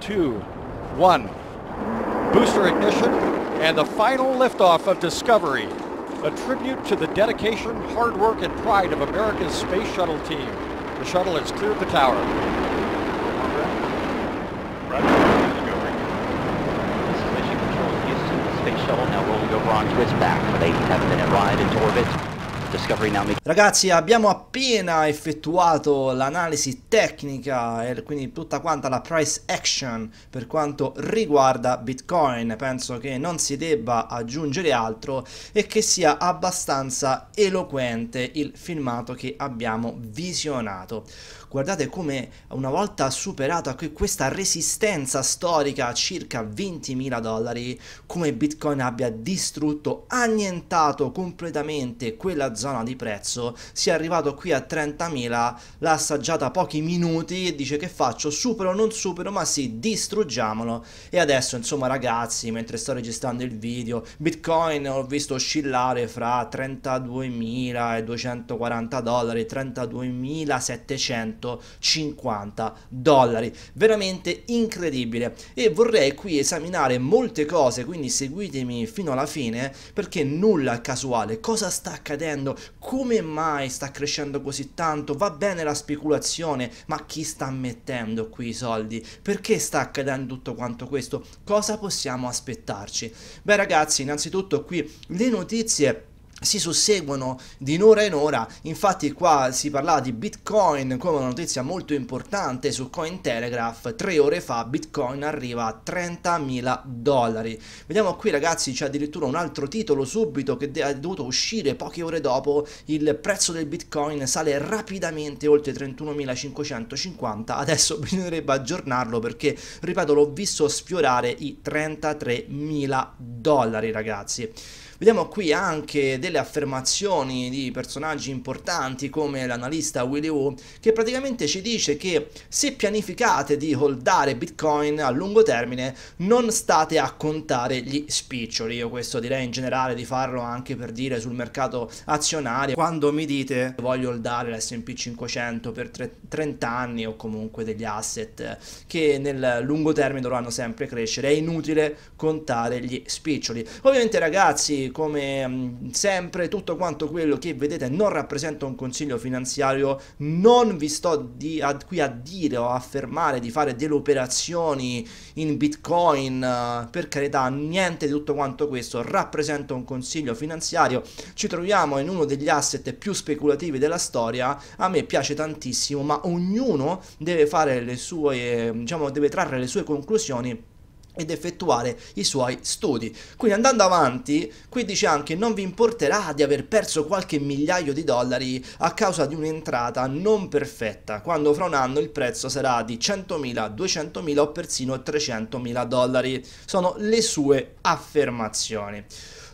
two, one. Booster ignition and the final liftoff of Discovery, a tribute to the dedication, hard work, and pride of America's Space Shuttle team. The shuttle has cleared the tower. This is Mission Control Houston. space shuttle now rolling over onto its back for an 87-minute ride into orbit. Ragazzi abbiamo appena effettuato l'analisi tecnica e quindi tutta quanta la price action per quanto riguarda Bitcoin. Penso che non si debba aggiungere altro e che sia abbastanza eloquente il filmato che abbiamo visionato guardate come una volta superata questa resistenza storica a circa 20.000 dollari, come Bitcoin abbia distrutto, annientato completamente quella zona di prezzo, si è arrivato qui a 30.000, l'ha assaggiata pochi minuti e dice che faccio, supero o non supero, ma sì, distruggiamolo. E adesso insomma ragazzi, mentre sto registrando il video, Bitcoin ho visto oscillare fra 32.000 e 240 dollari, 32.700 150 dollari. Veramente incredibile. E vorrei qui esaminare molte cose, quindi seguitemi fino alla fine perché nulla casuale. Cosa sta accadendo? Come mai sta crescendo così tanto? Va bene la speculazione, ma chi sta mettendo qui i soldi? Perché sta accadendo tutto quanto questo? Cosa possiamo aspettarci? Beh ragazzi, innanzitutto qui le notizie si susseguono di in ora in ora, infatti qua si parlava di Bitcoin come una notizia molto importante su Cointelegraph, tre ore fa Bitcoin arriva a 30.000 dollari. Vediamo qui ragazzi c'è addirittura un altro titolo subito che è dovuto uscire poche ore dopo, il prezzo del Bitcoin sale rapidamente oltre 31.550, adesso bisognerebbe aggiornarlo perché ripeto l'ho visto sfiorare i 33.000 dollari ragazzi. Vediamo qui anche delle affermazioni di personaggi importanti come l'analista Willy Wu che praticamente ci dice che se pianificate di holdare Bitcoin a lungo termine non state a contare gli spiccioli. Io questo direi in generale di farlo anche per dire sul mercato azionario quando mi dite voglio holdare l'S&P 500 per 30 anni o comunque degli asset che nel lungo termine dovranno sempre crescere. È inutile contare gli spiccioli. Ovviamente ragazzi come sempre tutto quanto quello che vedete non rappresenta un consiglio finanziario, non vi sto di, ad, qui a dire o affermare di fare delle operazioni in bitcoin, eh, per carità niente di tutto quanto questo rappresenta un consiglio finanziario, ci troviamo in uno degli asset più speculativi della storia, a me piace tantissimo ma ognuno deve fare le sue, diciamo deve trarre le sue conclusioni ed effettuare i suoi studi. Quindi andando avanti, qui dice anche non vi importerà di aver perso qualche migliaio di dollari a causa di un'entrata non perfetta, quando fra un anno il prezzo sarà di 100.000, 200.000 o persino 300.000 dollari. Sono le sue affermazioni.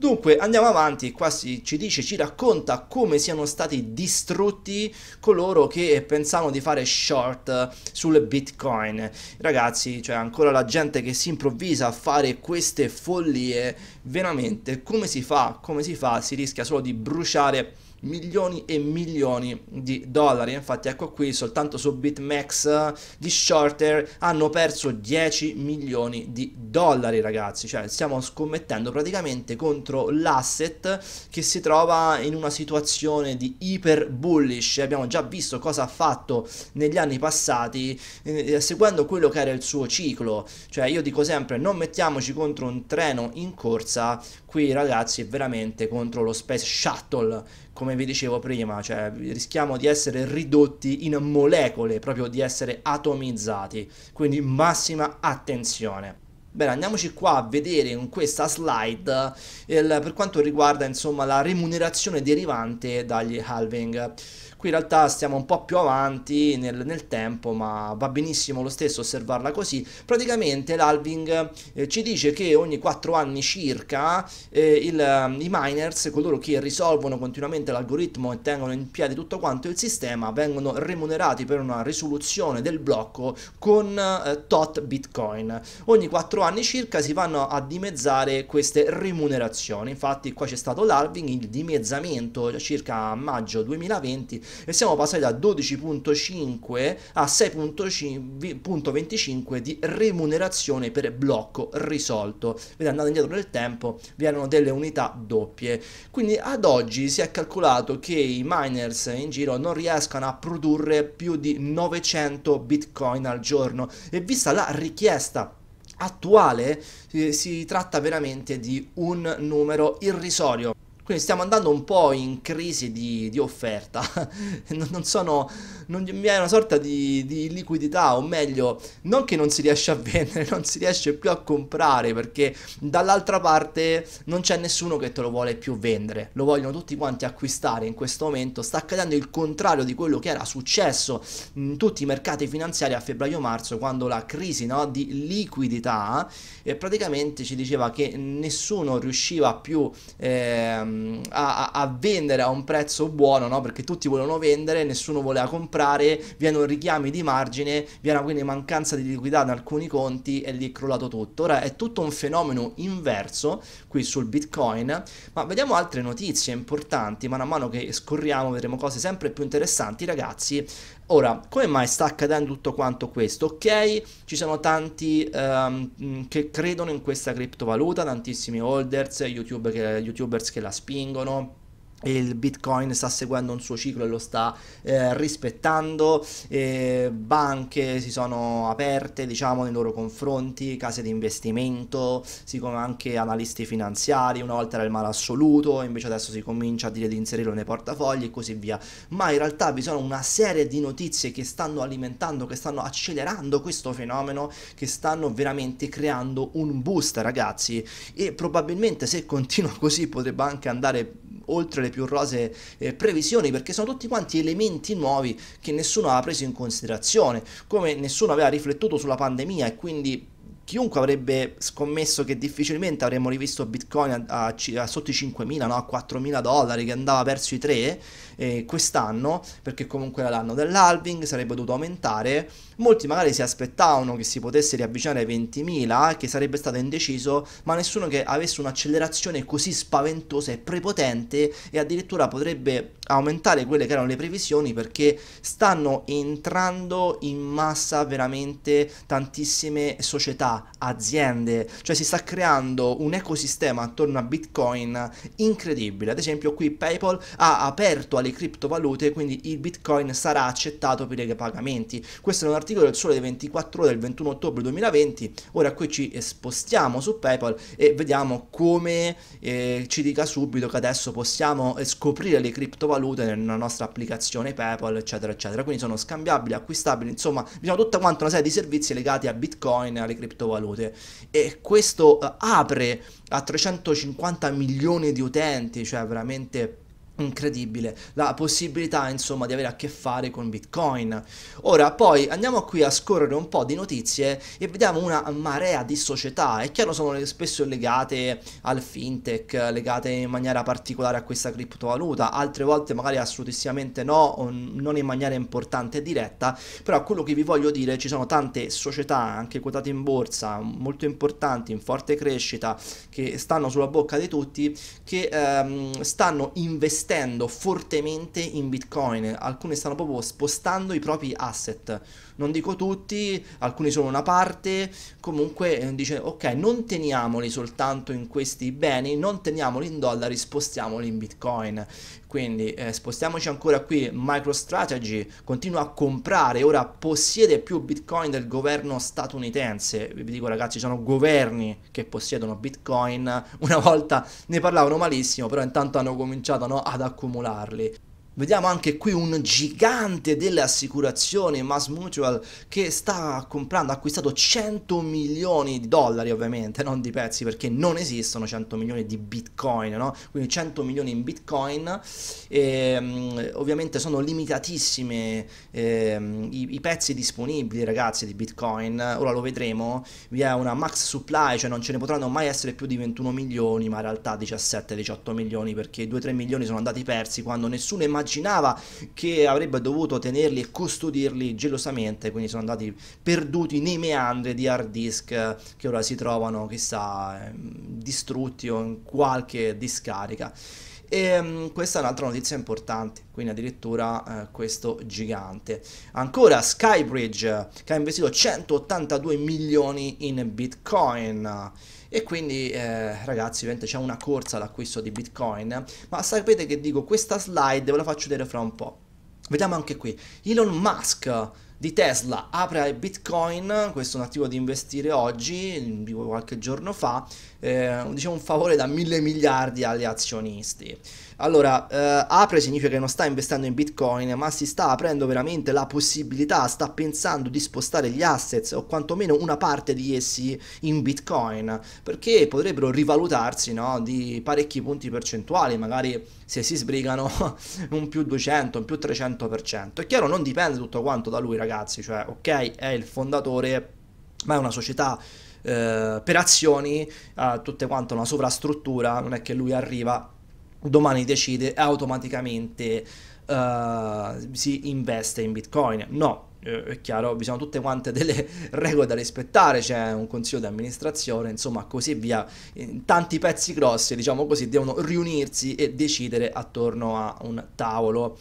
Dunque andiamo avanti, qua si, ci dice, ci racconta come siano stati distrutti coloro che pensavano di fare short sul bitcoin. Ragazzi, cioè ancora la gente che si improvvisa a fare queste follie, veramente come si fa? Come si fa? Si rischia solo di bruciare milioni e milioni di dollari. Infatti, ecco qui, soltanto su BitMEX di Shorter hanno perso 10 milioni di dollari, ragazzi. Cioè, stiamo scommettendo praticamente contro l'asset che si trova in una situazione di iper bullish. Abbiamo già visto cosa ha fatto negli anni passati, eh, seguendo quello che era il suo ciclo. Cioè, io dico sempre: non mettiamoci contro un treno in corsa. Qui, ragazzi, è veramente contro lo Space Shuttle come vi dicevo prima, cioè rischiamo di essere ridotti in molecole, proprio di essere atomizzati, quindi massima attenzione. Bene, andiamoci qua a vedere in questa slide eh, il, per quanto riguarda insomma la remunerazione derivante dagli halving. Qui in realtà stiamo un po' più avanti nel, nel tempo, ma va benissimo lo stesso osservarla così. Praticamente l'alving eh, ci dice che ogni 4 anni circa eh, il, ehm, i miners, coloro che risolvono continuamente l'algoritmo e tengono in piedi tutto quanto il sistema, vengono remunerati per una risoluzione del blocco con eh, tot bitcoin. Ogni 4 anni circa si vanno a dimezzare queste remunerazioni. Infatti qua c'è stato l'alving, il dimezzamento circa a maggio 2020 e siamo passati da 12.5 a 6.25 di remunerazione per blocco risolto. Vedete, andando indietro nel tempo, vi erano delle unità doppie. Quindi ad oggi si è calcolato che i miners in giro non riescano a produrre più di 900 bitcoin al giorno e vista la richiesta attuale eh, si tratta veramente di un numero irrisorio. Quindi stiamo andando un po' in crisi di, di offerta, non, sono, non vi è una sorta di, di, liquidità, o meglio, non che non si riesce a vendere, non si riesce più a comprare perché dall'altra parte non c'è nessuno che te lo vuole più vendere, lo vogliono tutti quanti acquistare in questo momento, sta accadendo il contrario di quello che era successo in tutti i mercati finanziari a febbraio-marzo quando la crisi no, di liquidità eh, praticamente ci diceva che nessuno riusciva più... Eh, a, a, vendere a un prezzo buono, no? perché tutti volevano vendere, nessuno voleva comprare, vi erano richiami di margine, vi era quindi mancanza di liquidità in alcuni conti e lì è crollato tutto. Ora è tutto un fenomeno inverso qui sul Bitcoin, ma vediamo altre notizie importanti, man mano che scorriamo vedremo cose sempre più interessanti ragazzi Ora, come mai sta accadendo tutto quanto questo? Ok, ci sono tanti um, che credono in questa criptovaluta, tantissimi holders, YouTube che, youtubers che la spingono, il bitcoin sta seguendo un suo ciclo e lo sta eh, rispettando eh, banche si sono aperte diciamo nei loro confronti case di investimento siccome anche analisti finanziari una volta era il male assoluto invece adesso si comincia a dire di inserirlo nei portafogli e così via ma in realtà vi sono una serie di notizie che stanno alimentando che stanno accelerando questo fenomeno che stanno veramente creando un boost ragazzi e probabilmente se continua così potrebbe anche andare oltre le le più rose eh, previsioni perché sono tutti quanti elementi nuovi che nessuno aveva preso in considerazione, come nessuno aveva riflettuto sulla pandemia e quindi chiunque avrebbe scommesso che difficilmente avremmo rivisto Bitcoin a, a, a sotto i 5.000, no? a 4.000 dollari che andava verso i 3 eh, quest'anno, perché comunque era l'anno dell'halving, sarebbe dovuto aumentare. Molti magari si aspettavano che si potesse riavvicinare ai 20.000, che sarebbe stato indeciso, ma nessuno che avesse un'accelerazione così spaventosa e prepotente e addirittura potrebbe aumentare quelle che erano le previsioni perché stanno entrando in massa veramente tantissime società aziende, cioè si sta creando un ecosistema attorno a Bitcoin incredibile. Ad esempio qui PayPal ha aperto alle criptovalute, quindi il Bitcoin sarà accettato per i pagamenti. Questo è un articolo del Sole 24 ore del 21 ottobre 2020. Ora qui ci spostiamo su PayPal e vediamo come eh, ci dica subito che adesso possiamo eh, scoprire le criptovalute nella nostra applicazione PayPal, eccetera, eccetera. Quindi sono scambiabili, acquistabili, insomma, diciamo tutta quanta una serie di servizi legati a Bitcoin e alle criptovalute valute e questo eh, apre a 350 milioni di utenti, cioè veramente incredibile la possibilità insomma di avere a che fare con bitcoin ora poi andiamo qui a scorrere un po' di notizie e vediamo una marea di società è chiaro sono spesso legate al fintech legate in maniera particolare a questa criptovaluta altre volte magari assolutissimamente no o non in maniera importante e diretta però quello che vi voglio dire ci sono tante società anche quotate in borsa molto importanti in forte crescita che stanno sulla bocca di tutti che ehm, stanno investendo investendo fortemente in Bitcoin, alcune stanno proprio spostando i propri asset non dico tutti, alcuni sono una parte, comunque eh, dice ok non teniamoli soltanto in questi beni, non teniamoli in dollari, spostiamoli in bitcoin. Quindi eh, spostiamoci ancora qui, MicroStrategy continua a comprare, ora possiede più bitcoin del governo statunitense, vi dico ragazzi sono governi che possiedono bitcoin, una volta ne parlavano malissimo, però intanto hanno cominciato no, ad accumularli. Vediamo anche qui un gigante delle assicurazioni, Mass Mutual, che sta comprando, ha acquistato 100 milioni di dollari ovviamente, non di pezzi, perché non esistono 100 milioni di bitcoin, no? Quindi 100 milioni in bitcoin, e, ehm, ovviamente sono limitatissime eh, i, i, pezzi disponibili ragazzi di bitcoin, ora lo vedremo, vi è una max supply, cioè non ce ne potranno mai essere più di 21 milioni, ma in realtà 17-18 milioni, perché 2-3 milioni sono andati persi quando nessuno immaginava immaginava che avrebbe dovuto tenerli e custodirli gelosamente, quindi sono andati perduti nei meandri di hard disk eh, che ora si trovano chissà ehm, distrutti o in qualche discarica. E ehm, questa è un'altra notizia importante, quindi addirittura uh, questo gigante. Ancora Skybridge eh, che ha investito 182 milioni in Bitcoin. E quindi eh, ragazzi ovviamente c'è una corsa all'acquisto di Bitcoin, ma sapete che dico, questa slide ve la faccio vedere fra un po'. Vediamo anche qui, Elon Musk di Tesla, apre ai Bitcoin, questo è un attivo da investire oggi, dico qualche giorno fa, eh, diciamo un favore da mille miliardi agli azionisti. Allora, eh, apre significa che non sta investendo in Bitcoin, ma si sta aprendo veramente la possibilità, sta pensando di spostare gli assets o quantomeno una parte di essi in Bitcoin, perché potrebbero rivalutarsi no, di parecchi punti percentuali, magari se si sbrigano un più 200, un più 300%. È chiaro, non dipende tutto quanto da lui, ragazzi, cioè, ok, è il fondatore, ma è una società eh, per azioni, ha eh, tutte quante una sovrastruttura, non è che lui arriva domani decide automaticamente uh, si investe in bitcoin. No, eh, è chiaro, vi sono tutte quante delle regole da rispettare, c'è un consiglio di amministrazione, insomma così via, tanti pezzi grossi, diciamo così, devono riunirsi e decidere attorno a un tavolo.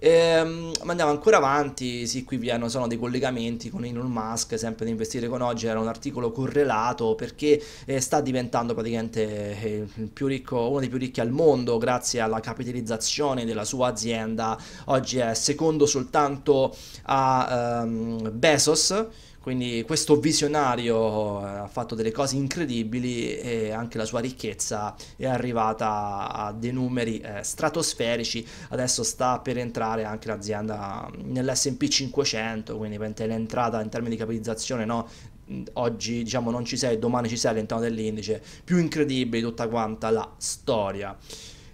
Ehm, ma andiamo ancora avanti, sì, qui vi hanno, sono dei collegamenti con Elon Musk, sempre di investire con oggi, era un articolo correlato perché eh, sta diventando praticamente eh, ricco, uno dei più ricchi al mondo grazie alla capitalizzazione della sua azienda, oggi è secondo soltanto a ehm, Bezos quindi questo visionario eh, ha fatto delle cose incredibili e anche la sua ricchezza è arrivata a dei numeri eh, stratosferici. Adesso sta per entrare anche l'azienda mm, nell'SP 500, quindi l'entrata in termini di capitalizzazione no? Mm, oggi diciamo non ci sei, domani ci sei all'interno dell'indice, più incredibile tutta quanta la storia.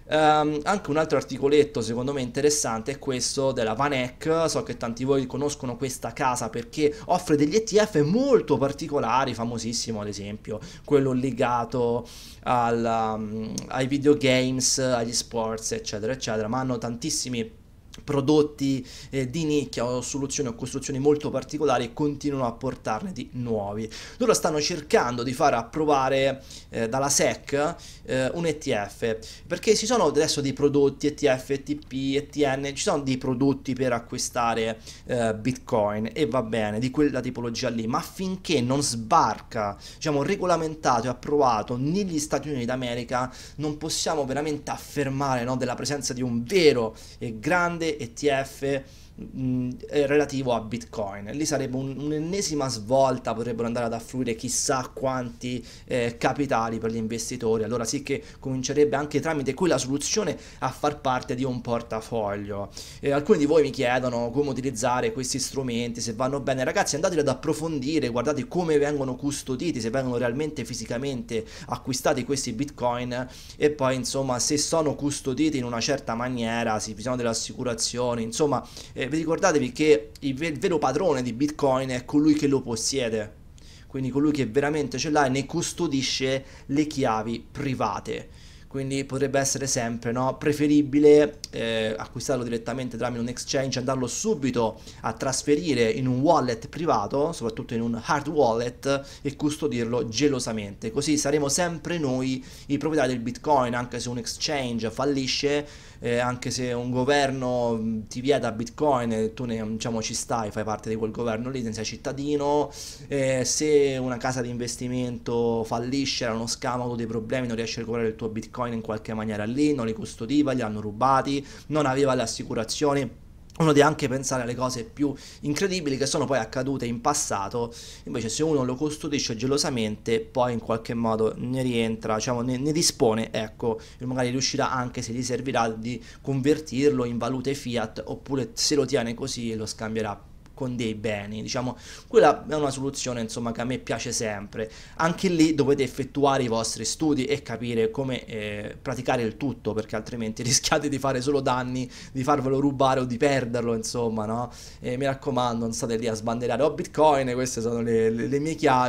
Um, anche un altro articoletto secondo me interessante è questo della Vanek, so che tanti di voi conoscono questa casa perché offre degli ETF molto particolari, famosissimo ad esempio quello legato al, um, ai videogames, agli sports eccetera eccetera, ma hanno tantissimi prodotti eh, di nicchia o soluzioni o costruzioni molto particolari e continuano a portarne di nuovi. Loro stanno cercando di far approvare eh, dalla SEC eh, un ETF perché ci sono adesso dei prodotti ETF, ETP, ETN, ci sono dei prodotti per acquistare eh, Bitcoin e va bene di quella tipologia lì, ma finché non sbarca, diciamo, regolamentato e approvato negli Stati Uniti d'America non possiamo veramente affermare no, della presenza di un vero e grande grande ETF mh, mm, relativo a Bitcoin. Lì sarebbe un, un'ennesima svolta, potrebbero andare ad affluire chissà quanti eh, capitali per gli investitori. Allora sì che comincerebbe anche tramite quella soluzione a far parte di un portafoglio. Eh, alcuni di voi mi chiedono come utilizzare questi strumenti, se vanno bene. Ragazzi andateli ad approfondire, guardate come vengono custoditi, se vengono realmente fisicamente acquistati questi Bitcoin e poi insomma se sono custoditi in una certa maniera, si bisogna delle assicurazioni, insomma... Eh, eh, ricordatevi che il vero padrone di Bitcoin è colui che lo possiede, quindi colui che veramente ce l'ha e ne custodisce le chiavi private quindi potrebbe essere sempre no? preferibile eh, acquistarlo direttamente tramite un exchange andarlo subito a trasferire in un wallet privato soprattutto in un hard wallet e custodirlo gelosamente così saremo sempre noi i proprietari del bitcoin anche se un exchange fallisce eh, anche se un governo ti vieta bitcoin e tu ne, diciamo, ci stai fai parte di quel governo lì sei cittadino eh, se una casa di investimento fallisce era uno scamo dei problemi non riesci a recuperare il tuo bitcoin bitcoin in qualche maniera lì, non li custodiva, li hanno rubati, non aveva le assicurazioni uno deve anche pensare alle cose più incredibili che sono poi accadute in passato, invece se uno lo custodisce gelosamente poi in qualche modo ne rientra, diciamo, ne, ne, dispone, ecco, magari riuscirà anche se gli servirà di convertirlo in valute fiat oppure se lo tiene così lo scambierà con dei beni, diciamo, quella è una soluzione insomma che a me piace sempre. Anche lì dovete effettuare i vostri studi e capire come eh, praticare il tutto, perché altrimenti rischiate di fare solo danni, di farvelo rubare o di perderlo, insomma, no? E mi raccomando, non state lì a sbanderare ho oh, Bitcoin, queste sono le, le, le mie chiavi".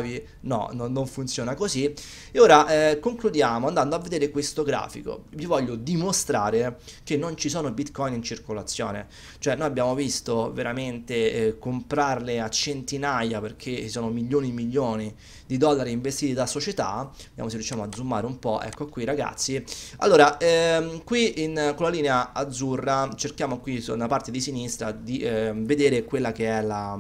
No, no, non funziona così. E ora eh, concludiamo andando a vedere questo grafico. Vi voglio dimostrare che non ci sono Bitcoin in circolazione. Cioè, noi abbiamo visto veramente eh, comprarle a centinaia perché ci sono milioni e milioni di dollari investiti da società vediamo se riusciamo a zoomare un po' ecco qui ragazzi allora ehm, qui in, con la linea azzurra cerchiamo qui sulla parte di sinistra di eh, vedere quella che è la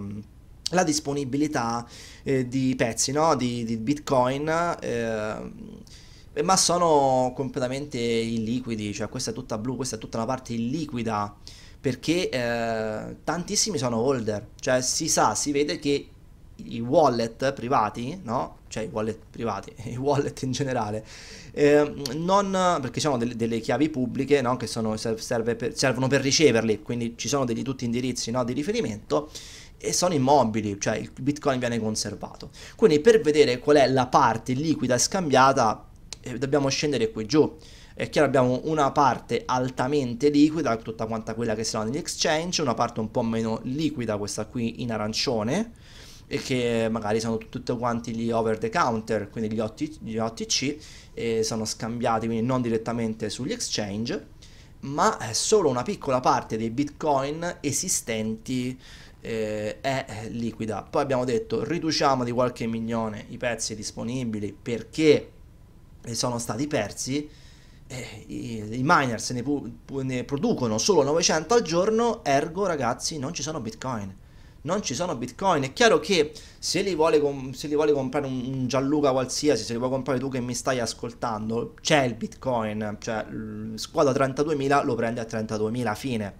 la disponibilità eh, di pezzi no? di, di, bitcoin eh, ma sono completamente illiquidi cioè questa è tutta blu questa è tutta una parte illiquida perché eh, tantissimi sono holder, cioè si sa, si vede che i wallet privati, no? Cioè i wallet privati, i wallet in generale, eh, non, perché ci sono delle, delle, chiavi pubbliche, no? Che sono, per, servono per riceverli, quindi ci sono degli tutti indirizzi no? di riferimento e sono immobili, cioè il bitcoin viene conservato. Quindi per vedere qual è la parte liquida scambiata eh, dobbiamo scendere qui giù. È chiaro abbiamo una parte altamente liquida, tutta quanta quella che sarà negli exchange, una parte un po' meno liquida, questa qui in arancione, e che magari sono tutti quanti gli over the counter, quindi gli, OT, gli OTC, e sono scambiati quindi non direttamente sugli exchange, ma solo una piccola parte dei bitcoin esistenti eh, è liquida. Poi abbiamo detto riduciamo di qualche milione i pezzi disponibili perché sono stati persi eh, i, i, miners ne, ne producono solo 900 al giorno, ergo ragazzi non ci sono bitcoin non ci sono bitcoin. È chiaro che se li vuole, se li vuole comprare un, un, Gianluca qualsiasi, se li vuoi comprare tu che mi stai ascoltando, c'è il bitcoin, cioè squadra 32.000 lo prende a 32.000 fine.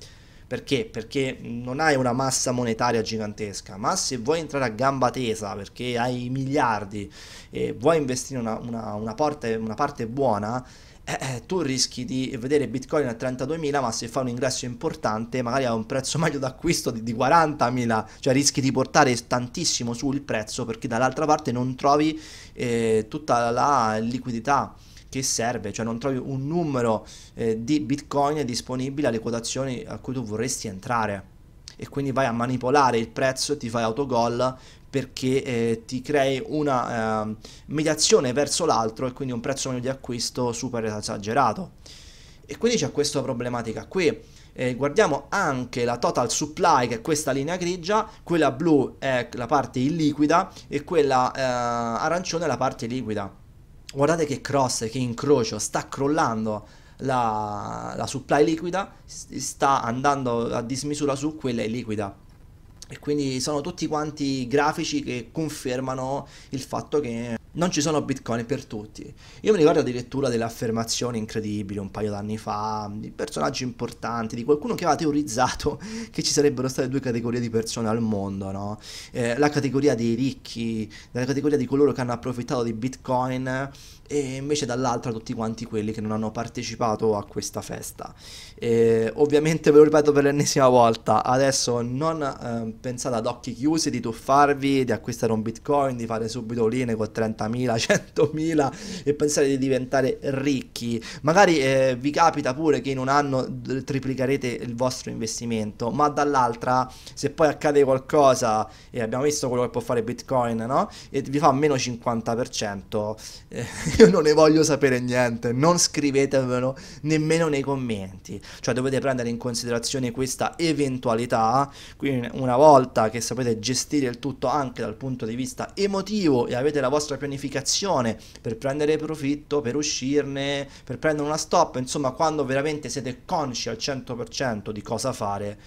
Perché? Perché non hai una massa monetaria gigantesca, ma se vuoi entrare a gamba tesa perché hai miliardi e vuoi investire una, una, una, parte, una parte buona, eh, eh, tu rischi di vedere Bitcoin a 32.000, ma se fa un ingresso importante, magari ha un prezzo meglio d'acquisto di, di 40.000, cioè rischi di portare tantissimo sul prezzo perché dall'altra parte non trovi eh, tutta la liquidità che serve, cioè non trovi un numero eh, di Bitcoin disponibile alle quotazioni a cui tu vorresti entrare e quindi vai a manipolare il prezzo e ti fai autogol perché eh, ti crei una eh, mediazione verso l'altro e quindi un prezzo medio di acquisto super esagerato. E quindi c'è questa problematica qui. Eh, guardiamo anche la total supply che è questa linea grigia, quella blu è la parte illiquida e quella eh, arancione è la parte liquida. Guardate che cross, che incrocio, sta crollando la, la supply liquida, sta andando a dismisura su quella illiquida e quindi sono tutti quanti grafici che confermano il fatto che non ci sono bitcoin per tutti. Io mi ricordo addirittura delle affermazioni incredibili un paio d'anni fa, di personaggi importanti, di qualcuno che aveva teorizzato che ci sarebbero state due categorie di persone al mondo, no? eh, la categoria dei ricchi, la categoria di coloro che hanno approfittato di bitcoin e invece dall'altra tutti quanti quelli che non hanno partecipato a questa festa. Eh, ovviamente ve lo ripeto per l'ennesima volta, adesso non eh, pensate ad occhi chiusi di tuffarvi, di acquistare un bitcoin, di fare subito linee con 30 50.000, 100.000 e pensare di diventare ricchi. Magari eh, vi capita pure che in un anno triplicherete il vostro investimento, ma dall'altra se poi accade qualcosa e abbiamo visto quello che può fare Bitcoin, no? E vi fa meno 50%, eh, io non ne voglio sapere niente, non scrivetevelo nemmeno nei commenti. Cioè dovete prendere in considerazione questa eventualità, quindi una volta che sapete gestire il tutto anche dal punto di vista emotivo e avete la vostra pianificazione pianificazione per prendere profitto, per uscirne, per prendere una stop, insomma quando veramente siete consci al 100% di cosa fare,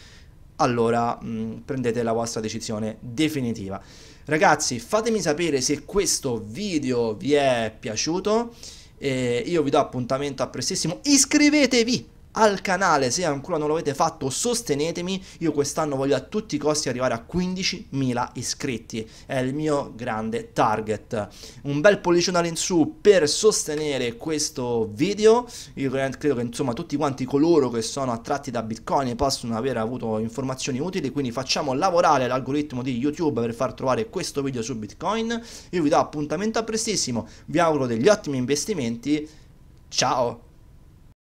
allora mh, mm, prendete la vostra decisione definitiva. Ragazzi, fatemi sapere se questo video vi è piaciuto. Eh, io vi do appuntamento a prestissimo. Iscrivetevi! al canale se ancora non l'avete fatto sostenetemi io quest'anno voglio a tutti i costi arrivare a 15.000 iscritti è il mio grande target un bel in su per sostenere questo video io credo che insomma tutti quanti coloro che sono attratti da bitcoin possono aver avuto informazioni utili quindi facciamo lavorare l'algoritmo di youtube per far trovare questo video su bitcoin io vi do appuntamento a prestissimo vi auguro degli ottimi investimenti ciao